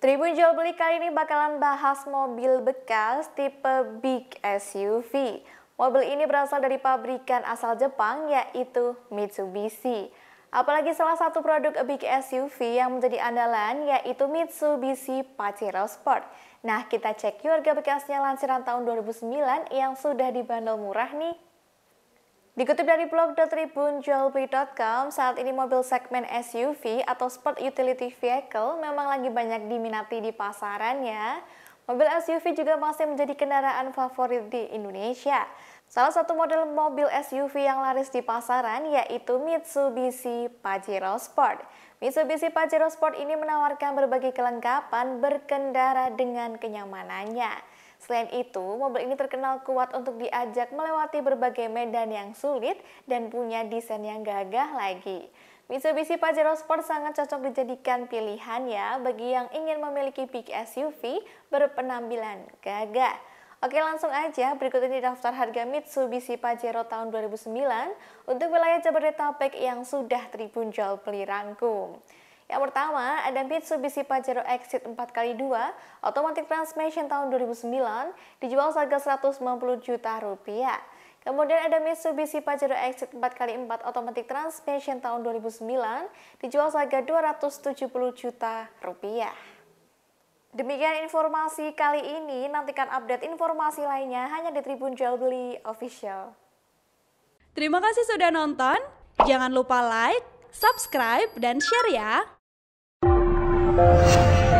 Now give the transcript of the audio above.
Tribun Jual Beli kali ini bakalan bahas mobil bekas tipe big SUV. Mobil ini berasal dari pabrikan asal Jepang yaitu Mitsubishi. Apalagi salah satu produk big SUV yang menjadi andalan yaitu Mitsubishi Pajero Sport. Nah kita cek yuk harga bekasnya lansiran tahun 2009 yang sudah dibanderol murah nih Dikutip dari blog.tribunjualbeli.com, saat ini mobil segmen SUV atau Sport Utility Vehicle memang lagi banyak diminati di pasaran ya. Mobil SUV juga masih menjadi kendaraan favorit di Indonesia. Salah satu model mobil SUV yang laris di pasaran yaitu Mitsubishi Pajero Sport. Mitsubishi Pajero Sport ini menawarkan berbagai kelengkapan berkendara dengan kenyamanannya. Selain itu, mobil ini terkenal kuat untuk diajak melewati berbagai medan yang sulit dan punya desain yang gagah lagi. Mitsubishi Pajero Sport sangat cocok dijadikan pilihan ya bagi yang ingin memiliki big SUV berpenampilan gagah. Oke langsung aja, berikut ini daftar harga Mitsubishi Pajero tahun 2009 untuk wilayah Jabodetabek yang sudah Tribun jual beli rangkum. Yang pertama ada Mitsubishi Pajero Exit 4x2 Automatic Transmission tahun 2009 dijual seharga 190 juta rupiah. Kemudian ada Mitsubishi Pajero Exit 4x4 Automatic Transmission tahun 2009 dijual seharga 270 juta rupiah. Demikian informasi kali ini, nantikan update informasi lainnya hanya di Tribun Jual Beli Official. Terima kasih sudah nonton, jangan lupa like, subscribe, dan share ya! Música